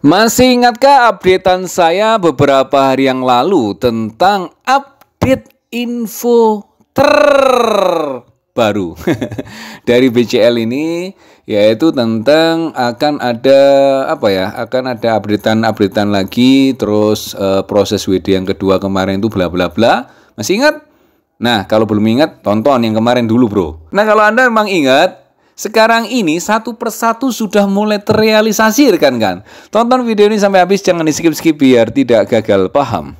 Masih ingatkah updatean saya beberapa hari yang lalu tentang update info terbaru dari BCL ini yaitu tentang akan ada apa ya akan ada updatean-updatean lagi terus e, proses WD yang kedua kemarin itu bla bla bla masih ingat Nah kalau belum ingat tonton yang kemarin dulu bro Nah kalau anda memang ingat sekarang ini satu persatu sudah mulai terrealisasi rekan kan. Tonton video ini sampai habis jangan di skip-skip biar tidak gagal paham.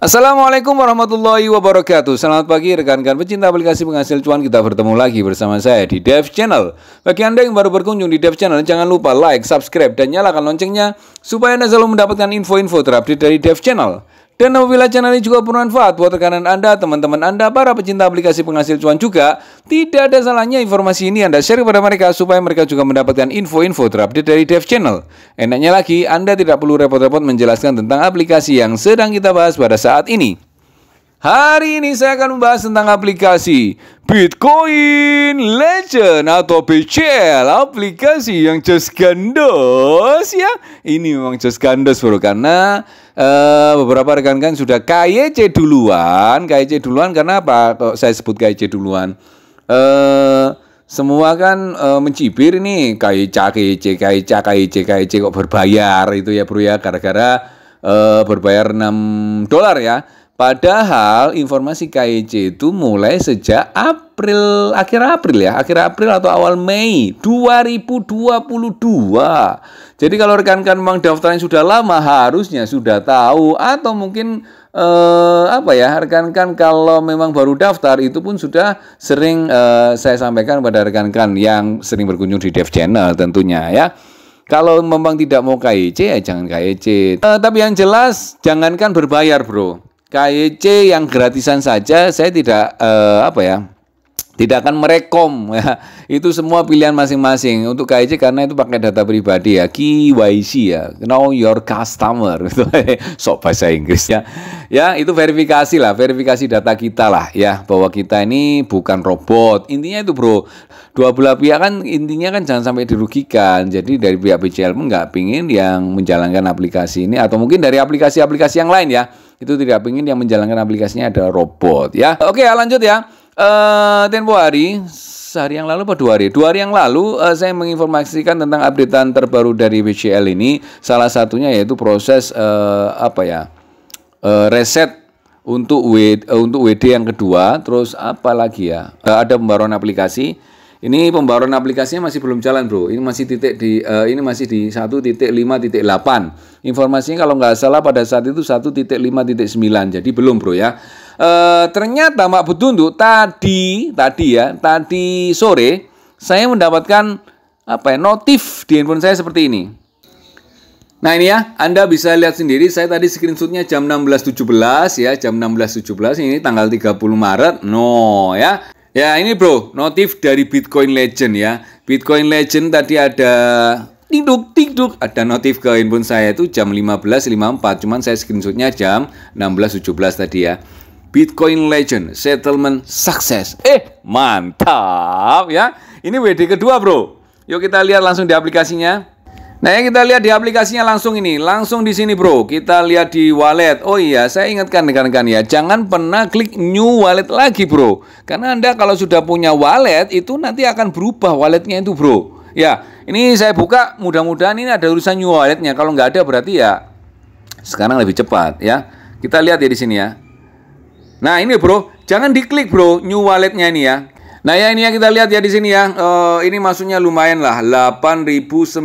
Assalamualaikum warahmatullahi wabarakatuh Selamat pagi rekan-rekan pecinta aplikasi penghasil cuan Kita bertemu lagi bersama saya di Dev Channel Bagi Anda yang baru berkunjung di Dev Channel Jangan lupa like, subscribe, dan nyalakan loncengnya Supaya Anda selalu mendapatkan info-info terupdate dari Dev Channel dan apabila channel ini juga bermanfaat buat rekanan Anda, teman-teman Anda, para pecinta aplikasi penghasil cuan juga, tidak ada salahnya informasi ini Anda share kepada mereka supaya mereka juga mendapatkan info-info terupdate dari Dev Channel. Enaknya lagi, Anda tidak perlu repot-repot menjelaskan tentang aplikasi yang sedang kita bahas pada saat ini. Hari ini saya akan membahas tentang aplikasi Bitcoin Legend atau BCL Aplikasi yang just gandos ya Ini memang just gandos bro Karena uh, beberapa rekan-rekan sudah KYC duluan KYC duluan karena apa? Kok saya sebut KYC duluan uh, semua kan uh, mencibir ini KYC, KYC, KYC, KYC, KYC kok berbayar itu ya bro ya gara-gara uh, berbayar 6 dolar ya Padahal informasi KIC itu mulai sejak April, akhir April ya, akhir April atau awal Mei 2022. Jadi kalau rekan-rekan memang daftarnya sudah lama harusnya sudah tahu atau mungkin eh, apa ya, rekan-rekan kalau memang baru daftar itu pun sudah sering eh, saya sampaikan pada rekan-rekan yang sering berkunjung di Dev Channel tentunya ya. Kalau memang tidak mau KIC ya jangan KIC. Eh, tapi yang jelas jangankan berbayar, Bro KYC yang gratisan saja saya tidak eh, apa ya tidak akan merekom ya. Itu semua pilihan masing-masing untuk KYC karena itu pakai data pribadi ya. KYC ya, know your customer gitu. Sok bahasa Inggris ya. Ya, itu verifikasi lah, verifikasi data kita lah ya bahwa kita ini bukan robot. Intinya itu, Bro. Dua belah pihak kan intinya kan jangan sampai dirugikan. Jadi dari pihak BCL pun nggak pingin yang menjalankan aplikasi ini atau mungkin dari aplikasi-aplikasi yang lain ya itu tidak ingin yang menjalankan aplikasinya adalah robot ya. Oke, ya, lanjut ya. Uh, tempo hari sehari yang lalu atau dua hari? Dua hari yang lalu uh, saya menginformasikan tentang updatean terbaru dari WCL ini. Salah satunya yaitu proses uh, apa ya? Uh, reset untuk WD, uh, untuk WD yang kedua, terus apa lagi ya? Uh, ada pembaruan aplikasi ini pembaruan aplikasinya masih belum jalan, Bro. Ini masih titik di uh, ini masih di 1.5.8. Informasinya kalau nggak salah pada saat itu 1.5.9. Jadi belum, Bro ya. Uh, ternyata Mbak Butundu tadi tadi ya, tadi sore saya mendapatkan apa ya, notif di handphone saya seperti ini. Nah ini ya, Anda bisa lihat sendiri, saya tadi screenshotnya jam 16.17 ya, jam 16.17, ini tanggal 30 Maret, no ya. Ya ini bro, notif dari Bitcoin Legend ya. Bitcoin Legend tadi ada tiduk-tiduk, ada notif ke handphone saya itu jam 15.54 cuman saya screenshotnya jam 16.17 tadi ya Bitcoin Legend settlement success eh mantap ya ini WD kedua bro yuk kita lihat langsung di aplikasinya Nah, yang kita lihat di aplikasinya langsung ini, langsung di sini bro. Kita lihat di wallet. Oh iya, saya ingatkan rekan-rekan ya, jangan pernah klik new wallet lagi bro. Karena Anda kalau sudah punya wallet, itu nanti akan berubah walletnya itu bro. Ya, ini saya buka, mudah-mudahan ini ada urusan new walletnya. Kalau nggak ada berarti ya sekarang lebih cepat ya. Kita lihat ya di sini ya. Nah ini bro, jangan diklik bro new walletnya ini ya. Nah ya ini yang kita lihat ya di sini ya. E, ini maksudnya lumayan lah 8.936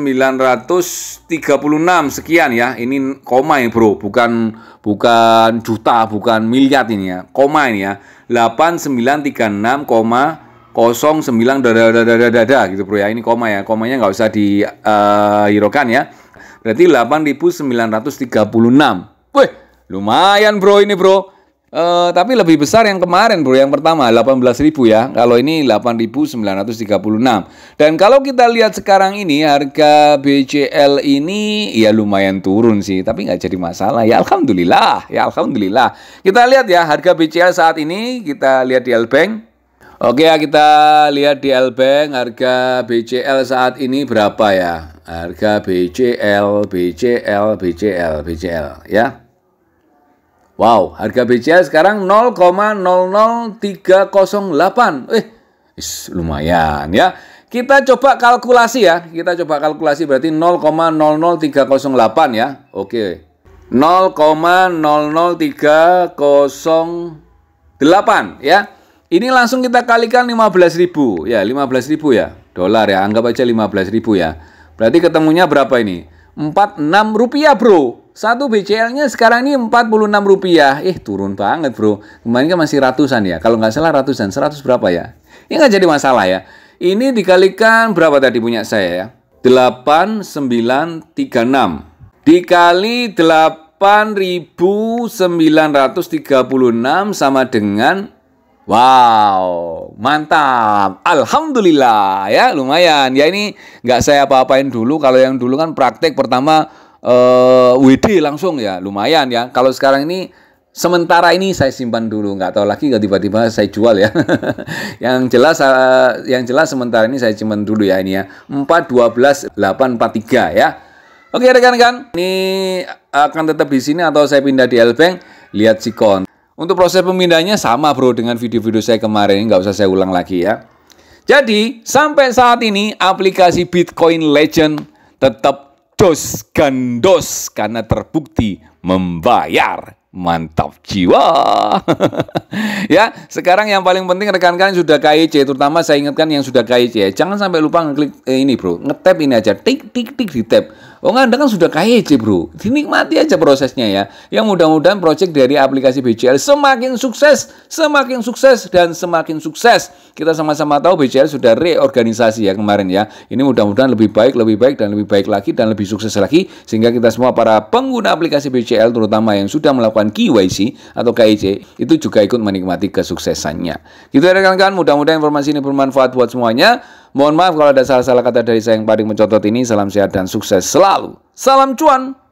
sekian ya. Ini koma ya bro, bukan bukan juta, bukan miliar ini ya. Koma ini ya. 8936,09 dada dada dada gitu bro ya. Ini koma ya. Komanya nggak usah dihiraukan uh, ya. Berarti 8.936. Wih, lumayan bro ini bro. Uh, tapi lebih besar yang kemarin bro, yang pertama 18.000 ya. Kalau ini 8.936. Dan kalau kita lihat sekarang ini harga BCL ini ya lumayan turun sih, tapi nggak jadi masalah. Ya alhamdulillah, ya alhamdulillah. Kita lihat ya harga BCL saat ini, kita lihat di Elbank Oke ya kita lihat di Elbank harga BCL saat ini berapa ya? Harga BCL, BCL, BCL, BCL ya. Wow, harga BCA sekarang 0,00308. Eh, is, lumayan ya. Kita coba kalkulasi ya. Kita coba kalkulasi berarti 0,00308 ya. Oke. 0,00308 ya. Ini langsung kita kalikan 15.000 ya, 15.000 ya. Dolar ya, anggap aja 15.000 ya. Berarti ketemunya berapa ini? 46 rupiah bro. Satu BCL-nya sekarang ini 46 rupiah. Eh turun banget bro. Kemarin kan masih ratusan ya. Kalau nggak salah ratusan. seratus berapa ya? Ini nggak jadi masalah ya. Ini dikalikan berapa tadi punya saya ya? 8936 dikali 8936 sama dengan Wow, mantap. Alhamdulillah ya, lumayan. Ya ini nggak saya apa-apain dulu. Kalau yang dulu kan praktek pertama eh, WD langsung ya, lumayan ya. Kalau sekarang ini sementara ini saya simpan dulu, nggak tahu lagi nggak tiba-tiba saya jual ya. yang jelas, eh, yang jelas sementara ini saya simpan dulu ya ini ya. Empat dua belas delapan empat tiga ya. Oke rekan-rekan, ini akan tetap di sini atau saya pindah di Elbeng lihat sikon. Untuk proses pemindahannya sama bro dengan video-video saya kemarin, nggak usah saya ulang lagi ya. Jadi, sampai saat ini aplikasi Bitcoin Legend tetap dos gandos karena terbukti membayar. Mantap jiwa. ya, sekarang yang paling penting rekan-rekan sudah KIC, terutama saya ingatkan yang sudah KIC Jangan sampai lupa ngeklik eh, ini, Bro. Ngetap ini aja. Tik tik tik di tap Oh Anda kan sudah KYC bro, dinikmati aja prosesnya ya. Yang mudah-mudahan proyek dari aplikasi BCL semakin sukses, semakin sukses dan semakin sukses. Kita sama-sama tahu BCL sudah reorganisasi ya kemarin ya. Ini mudah-mudahan lebih baik, lebih baik dan lebih baik lagi dan lebih sukses lagi sehingga kita semua para pengguna aplikasi BCL terutama yang sudah melakukan KYC atau KYC itu juga ikut menikmati kesuksesannya. Gitu ya rekan-rekan, mudah-mudahan informasi ini bermanfaat buat semuanya. Mohon maaf kalau ada salah-salah kata dari saya yang paling mencotot ini. Salam sehat dan sukses selalu. Salam cuan.